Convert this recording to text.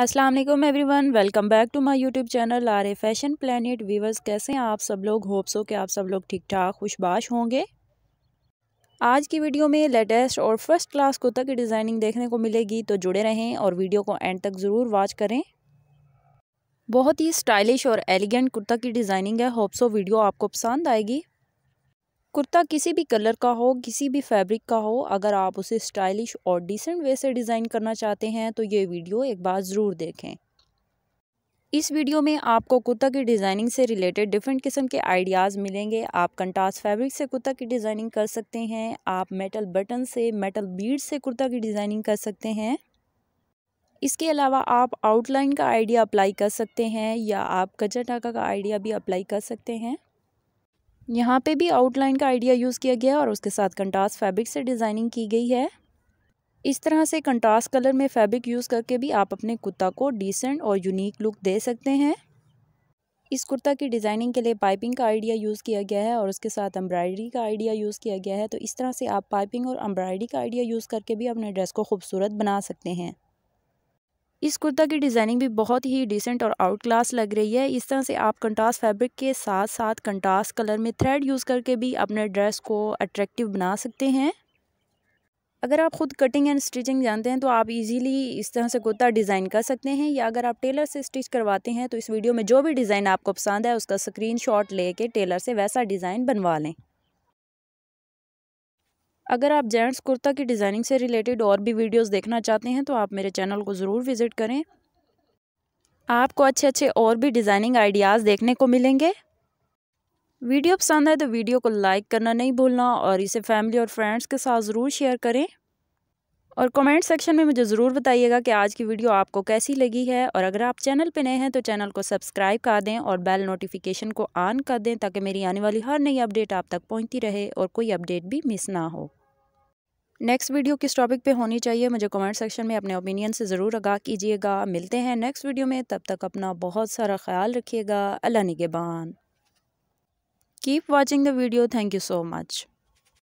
अस्सलाम वालेकुम everyone welcome back to my YouTube channel R A fashion planet viewers कैसे हैं आप सब लोग होप्स हो कि आप सब लोग ठीक ठाक खुशबाश होंगे आज की वीडियो में लेटेस्ट और फर्स्ट क्लास कुर्ता की डिज़ाइनिंग देखने को मिलेगी तो जुड़े रहें और वीडियो को एंड तक ज़रूर वॉच करें बहुत ही स्टाइलिश और एलिगेंट कुर्ता की डिज़ाइनिंग है होप्सो वीडियो आपको पसंद आएगी कुर्ता किसी भी कलर का हो किसी भी फैब्रिक का हो अगर आप उसे स्टाइलिश और डिसेंट वे से डिज़ाइन करना चाहते हैं तो ये वीडियो एक बार ज़रूर देखें इस वीडियो में आपको कुर्ता की डिज़ाइनिंग से रिलेटेड डिफरेंट किस्म के आइडियाज़ मिलेंगे आप कंटास फैब्रिक से कुर्ता की डिज़ाइनिंग कर सकते हैं आप मेटल बटन से मेटल बीड से कुर्ता की डिज़ाइनिंग कर सकते हैं इसके अलावा आप आउटलाइन का आइडिया अप्लाई कर सकते हैं या आप कच्चा टाका का आइडिया भी अप्लाई कर सकते हैं यहाँ पे भी आउटलाइन का आइडिया यूज़ किया गया और उसके साथ कंटास फैब्रिक से डिज़ाइनिंग की गई है इस तरह से कंटास कलर में फैब्रिक यूज़ करके भी आप अपने कुत्ता को डिसेंट और यूनिक लुक दे सकते हैं इस कुर्ता की डिज़ाइनिंग के लिए पाइपिंग का आइडिया यूज़ किया गया है और उसके साथ एम्ब्रॉयडरी का आइडिया यूज़ किया गया है तो इस तरह से आप पाइपिंग और एम्ब्रॉयडरी का आइडिया यूज़ करके भी अपने ड्रेस को खूबसूरत बना सकते हैं इस कुर्ता की डिज़ाइनिंग भी बहुत ही डिसेंट और आउट क्लास लग रही है इस तरह से आप कंटास फैब्रिक के साथ साथ कंटास कलर में थ्रेड यूज़ करके भी अपने ड्रेस को अट्रैक्टिव बना सकते हैं अगर आप खुद कटिंग एंड स्टिचिंग जानते हैं तो आप इजीली इस तरह से कुर्ता डिज़ाइन कर सकते हैं या अगर आप टेलर से स्टिच करवाते हैं तो इस वीडियो में जो भी डिज़ाइन आपको पसंद है उसका स्क्रीनशॉट लेके टेलर से वैसा डिज़ाइन बनवा लें अगर आप जेंट्स कुर्ता की डिज़ाइनिंग से रिलेटेड और भी वीडियोस देखना चाहते हैं तो आप मेरे चैनल को ज़रूर विज़िट करें आपको अच्छे अच्छे और भी डिज़ाइनिंग आइडियाज़ देखने को मिलेंगे वीडियो पसंद आए तो वीडियो को लाइक करना नहीं भूलना और इसे फैमिली और फ्रेंड्स के साथ ज़रूर शेयर करें और कमेंट सेक्शन में मुझे ज़रूर बताइएगा कि आज की वीडियो आपको कैसी लगी है और अगर आप चैनल पर नए हैं तो चैनल को सब्सक्राइब कर दें और बेल नोटिफिकेशन को ऑन कर दें ताकि मेरी आने वाली हर नई अपडेट आप तक पहुंचती रहे और कोई अपडेट भी मिस ना हो नेक्स्ट वीडियो किस टॉपिक पे होनी चाहिए मुझे कमेंट सेक्शन में अपने ओपिनियन से ज़रूर आगाह कीजिएगा मिलते हैं नेक्स्ट वीडियो में तब तक अपना बहुत सारा ख्याल रखिएगा अल्लाह निगेबान keep watching the video thank you so much